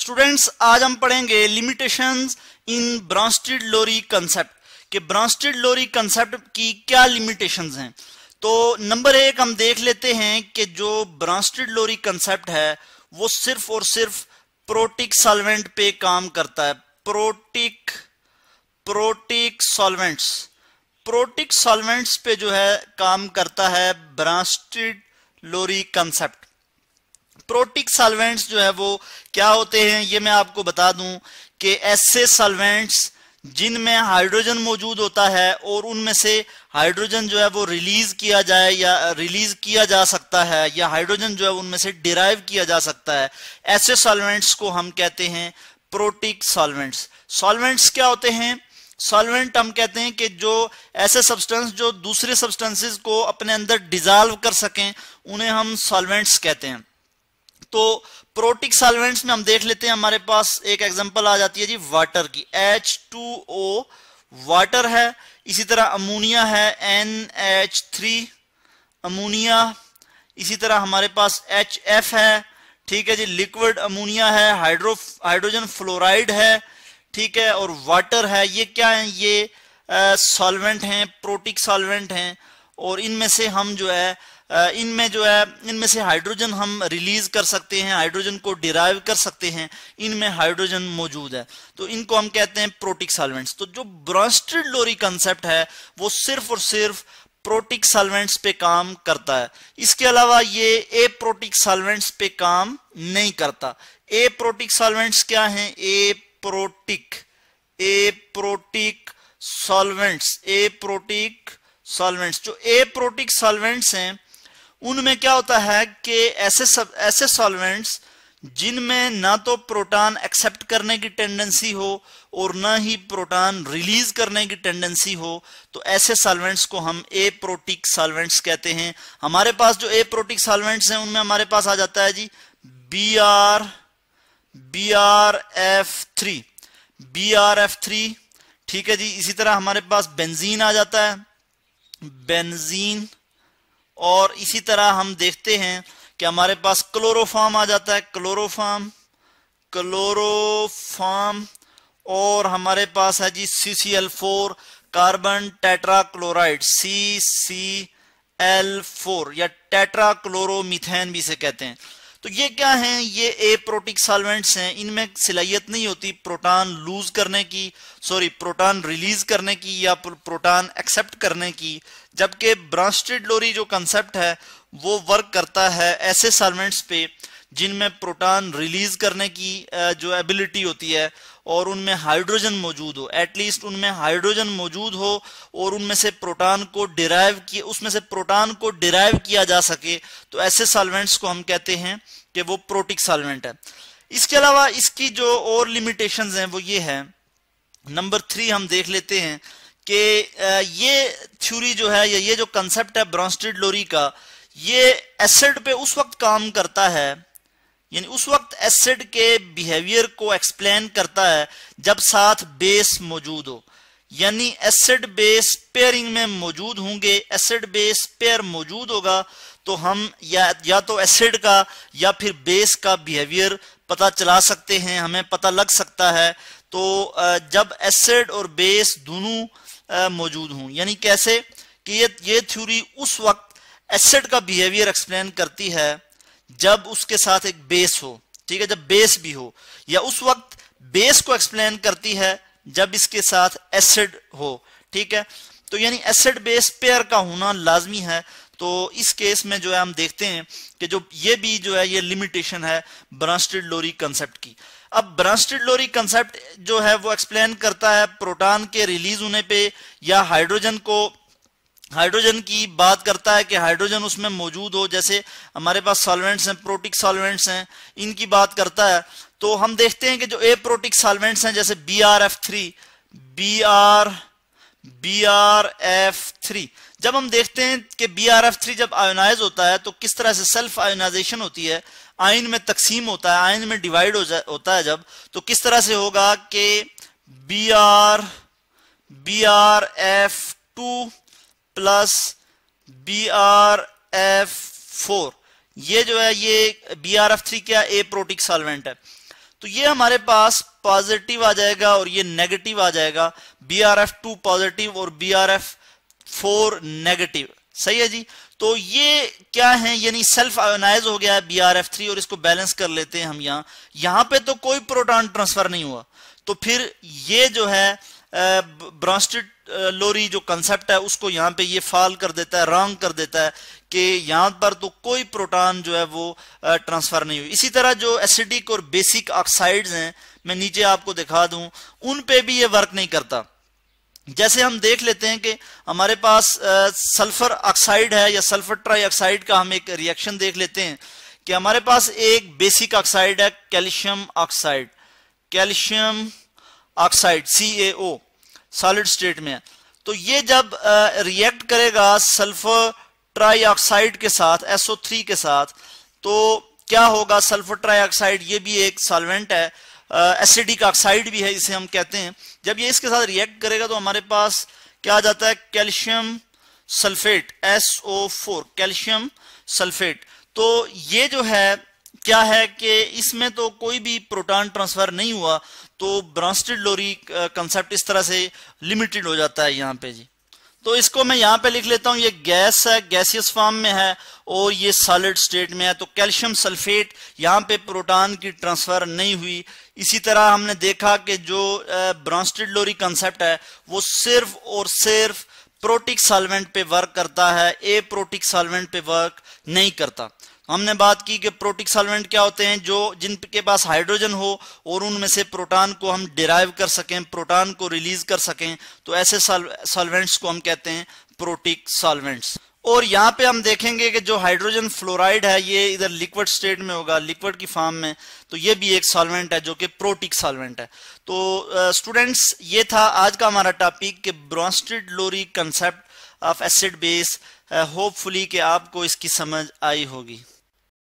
students आज हम पढ़ेंगे लिमिटेशंस इन ब्रांस्टेड लोरी कंसेप्ट कि ब्रांस्टेड लोरी कंसेप्ट की क्या लिमिटेशंस हैं तो नंबर एक हम देख लेते हैं कि जो ब्रांस्टेड लोरी कंसेप्ट है वो सिर्फ और सिर्फ प्रोटिक सॉल्वेंट पे काम करता है protic protic solvents protic solvents पे जो है काम करता है Bronsted Lowry concept protic solvents जो है वो क्या होते हैं ये मैं आपको बता दूं कि ऐसे सॉल्वेंट्स जिनमें हाइड्रोजन मौजूद होता है और उनमें से हाइड्रोजन जो है वो रिलीज किया जाए या रिलीज किया जा सकता है या हाइड्रोजन जो है उनमें से डिराइव किया जा सकता है ऐसे सॉल्वेंट्स को हम कहते हैं प्रोटिक सॉल्वेंट्स सॉल्वेंट्स क्या होते हैं सॉल्वेंट हम कहते हैं कि जो ऐसे सब्सटेंस जो दूसरे सब्सटेंसेस को अपने अंदर डिजॉल्व कर सकें उन्हें हम सॉल्वेंट्स कहते हैं तो प्रोटिक सॉल्वेंट्स में हम देख लेते हैं हमारे पास एक एग्जांपल आ जाती है जी वाटर की एच टू ओ वाटर है इसी तरह अमोनिया है एन एच थ्री अमोनिया इसी तरह हमारे पास एच एफ है ठीक है जी लिक्विड अमोनिया है हाइड्रो हाइड्रोजन फ्लोराइड है ठीक है और वाटर है ये क्या है ये सॉल्वेंट हैं प्रोटिक सॉल्वेंट हैं और इनमें से हम जो है इनमें जो है इनमें से हाइड्रोजन हम रिलीज कर सकते हैं हाइड्रोजन को डिराइव कर सकते हैं इनमें हाइड्रोजन मौजूद है तो इनको हम कहते हैं प्रोटिक सॉल्वेंट्स तो जो ब्रॉन्स्टेड लोरी कंसेप्ट है वो सिर्फ और सिर्फ प्रोटिक सॉल्वेंट्स पे काम करता है इसके अलावा ये ए प्रोटिक सॉल्वेंट्स पे काम नहीं करता ए प्रोटिक सॉल्वेंट्स क्या है aprotic aprotic solvents aprotic solvents जो ए प्रोटिक सॉल्वेंट्स हैं उनमें क्या होता है कि ऐसे सब ऐसे सॉल्वेंट्स जिनमें ना तो प्रोटॉन एक्सेप्ट करने की टेंडेंसी हो और ना ही प्रोटॉन रिलीज करने की टेंडेंसी हो तो ऐसे सॉल्वेंट्स को हम ए प्रोटिक सॉल्वेंट्स कहते हैं हमारे पास जो ए प्रोटिक सॉल्वेंट्स हैं उनमें हमारे पास आ जाता है जी B R B R F three B R F three ठीक है जी इसी तरह हमारे पास बेंजीन आ जाता है बेंजीन और इसी तरह हम देखते हैं कि हमारे पास क्लोरोफार्म आ जाता है क्लोरोफार्म क्लोरोफाम और हमारे पास है जी C C L four carbon tetrachloride C C L four या टेट्राक्लोरोमिथेन भी इसे कहते हैं तो ये क्या हैं ये ए प्रोटिक सॉल्वेंट्स हैं इनमें सिलाइयत नहीं होती प्रोटॉन लूज करने की सॉरी प्रोटॉन रिलीज करने की या प्रोटॉन एक्सेप्ट करने की जबकि ब्रांस्टेड लोरी जो कंसेप्ट है वो वर्क करता है ऐसे सॉल्वेंट्स पे जिनमें प्रोटॉन रिलीज करने की जो एबिलिटी होती है और उनमें हाइड्रोजन मौजूद हो एटलीस्ट उनमें हाइड्रोजन मौजूद हो और उनमें से प्रोटॉन को डिराइव किए उसमें से प्रोटॉन को डिराइव किया जा सके तो ऐसे सॉल्वेंट्स को हम कहते हैं कि वो प्रोटिक सॉल्वेंट है इसके अलावा इसकी जो और लिमिटेशंस हैं वो ये है नंबर थ्री हम देख लेते हैं कि ये थ्यूरी जो है या ये जो कंसेप्ट है ब्रॉन्स्टेड लोरी का ये एसिड पे उस वक्त काम करता है यानी उस वक्त एसिड के बिहेवियर को एक्सप्लेन करता है जब साथ बेस मौजूद हो यानी एसिड बेस पेयरिंग में मौजूद होंगे एसिड बेस पेयर मौजूद होगा तो हम या या तो एसिड का या फिर बेस का बिहेवियर पता चला सकते हैं हमें पता लग सकता है तो जब एसिड और बेस दोनों मौजूद हों यानी कैसे कि ये ये थ्योरी उस वक्त एसिड का बिहेवियर एक्सप्लेन करती है जब उसके साथ एक बेस हो ठीक है जब बेस भी हो या उस वक्त बेस को एक्सप्लेन करती है जब इसके साथ एसिड हो ठीक है तो यानी एसिड बेस पेयर का होना लाजमी है तो इस केस में जो है हम देखते हैं कि जो ये भी जो है ये लिमिटेशन है ब्रांस्टेड लोरी कंसेप्ट की अब ब्रांस्टेड लोरी कंसेप्ट जो है वो एक्सप्लेन करता है प्रोटॉन के रिलीज होने पे या हाइड्रोजन को हाइड्रोजन की बात करता है कि हाइड्रोजन उसमें मौजूद हो जैसे हमारे पास सॉल्वेंट्स हैं प्रोटिक सॉल्वेंट्स हैं इनकी बात करता है तो हम देखते हैं कि जो ए प्रोटिक सॉल्वेंट्स हैं जैसे B R F three B R B R F three जब हम देखते हैं कि बी आर एफ थ्री जब आयोनाइज होता है तो किस तरह से सेल्फ आयोनाइजेशन होती है आयन में तकसीम होता है आयन में डिवाइड हो जा होता है जब तो किस तरह से होगा कि B R B R F two plus B R F four ये जो है ये बी आर एफ थ्री क्या ए प्रोटिक सॉल्वेंट है तो ये हमारे पास पॉजिटिव आ जाएगा और ये नेगेटिव आ जाएगा B R F two positive और B R F four negative सही है जी तो ये क्या है यानी सेल्फ आयोनाइज हो गया है बी आर एफ थ्री और इसको बैलेंस कर लेते हैं हम यहां यहां पे तो कोई प्रोटॉन ट्रांसफर नहीं हुआ तो फिर ये जो है ब्रॉन्स्टिट लोरी जो कंसेप्ट है उसको यहाँ पे ये फाल कर देता है रॉन्ग कर देता है कि यहाँ पर तो कोई प्रोटॉन जो है वो ट्रांसफर नहीं हुई इसी तरह जो एसिडिक और बेसिक ऑक्साइड्स हैं मैं नीचे आपको दिखा दूं उन पे भी ये वर्क नहीं करता जैसे हम देख लेते हैं कि हमारे पास सल्फर ऑक्साइड है या सल्फर ट्राईऑक्साइड का हम एक रिएक्शन देख लेते हैं कि हमारे पास एक बेसिक ऑक्साइड है calcium oxide calcium oxide C solid state में है तो ये जब रिएक्ट करेगा सल्फर ट्राईऑक्साइड के साथ SO3 के साथ तो क्या होगा सल्फर ट्राईऑक्साइड ये भी एक सॉल्वेंट है एसिडिक ऑक्साइड भी है इसे हम कहते हैं जब ये इसके साथ रिएक्ट करेगा तो हमारे पास क्या आ जाता है calcium sulphate SO4 calcium sulphate तो ये जो है क्या है कि इसमें तो कोई भी प्रोटॉन ट्रांसफर नहीं हुआ तो ब्रांस्टेड लोरी कंसेप्ट इस तरह से लिमिटेड हो जाता है यहाँ पे जी तो इसको मैं यहाँ पे लिख लेता हूँ ये गैस है गैसियस फॉर्म में है और ये सॉलिड स्टेट में है तो कैल्शियम सल्फेट यहाँ पे प्रोटॉन की ट्रांसफर नहीं हुई इसी तरह हमने देखा कि जो ब्रांस्टेड लोरी कंसेप्ट है वो सिर्फ और सिर्फ प्रोटिक सॉल्वेंट पे वर्क करता है ए प्रोटिक सॉल्वेंट पे वर्क नहीं करता हमने बात की कि प्रोटिक सॉल्वेंट क्या होते हैं जो जिनके पास हाइड्रोजन हो और उनमें से प्रोटॉन को हम डिराइव कर सकें प्रोटॉन को रिलीज कर सकें तो ऐसे सॉल्वेंट्स को हम कहते हैं प्रोटिक सॉल्वेंट्स और यहाँ पे हम देखेंगे कि जो हाइड्रोजन फ्लोराइड है ये इधर लिक्विड स्टेट में होगा लिक्विड की फॉर्म में तो ये भी एक सॉल्वेंट है जो कि प्रोटिक सॉल्वेंट है तो स्टूडेंट्स uh, ये था आज का हमारा टॉपिक कि Bronsted Lowry concept of acid base hopefully कि आपको इसकी समझ आई होगी